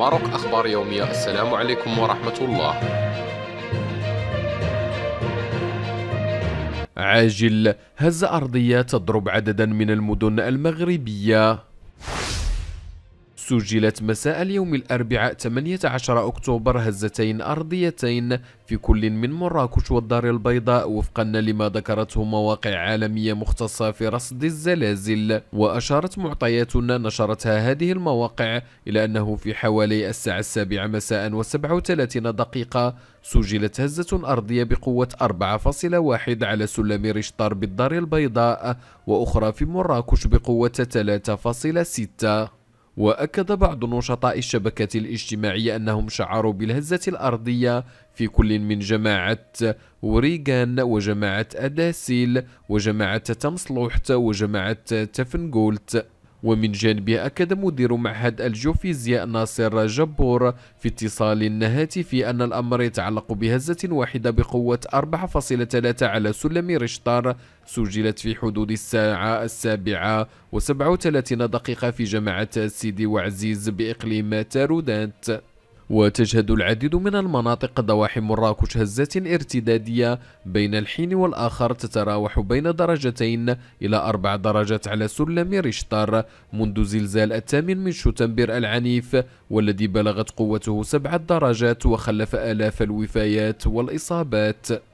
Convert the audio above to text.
ماروك أخبار يومية السلام عليكم ورحمة الله عاجل هز أرضية تضرب عددا من المدن المغربية سجلت مساء اليوم الأربعاء 18 أكتوبر هزتين أرضيتين في كل من مراكش والدار البيضاء وفقا لما ذكرته مواقع عالمية مختصة في رصد الزلازل وأشارت معطيات نشرتها هذه المواقع إلى أنه في حوالي الساعة السابعة مساء و37 دقيقة سجلت هزة أرضية بقوة 4.1 على سلم ريشتر بالدار البيضاء وأخرى في مراكش بقوة 3.6 وأكد بعض نشطاء الشبكة الاجتماعية أنهم شعروا بالهزة الأرضية في كل من جماعة وريغان وجماعة أداسيل وجماعة تمسلوحت وجماعة تفنغولت ومن جانبه أكد مدير معهد الجيوفيزياء ناصر جبور في اتصال هاتفي أن الأمر يتعلق بهزة واحدة بقوة 4.3 على سلم ريشتار سجلت في حدود الساعة السابعة السابعة و37 دقيقة في جماعة سيدي وعزيز بإقليم تارودانت وتشهد العديد من المناطق ضواحي مراكش هزات ارتدادية بين الحين والآخر تتراوح بين درجتين إلى أربع درجات على سلم ريشتر منذ زلزال الثامن من شتنبر العنيف والذي بلغت قوته سبعة درجات وخلف آلاف الوفايات والإصابات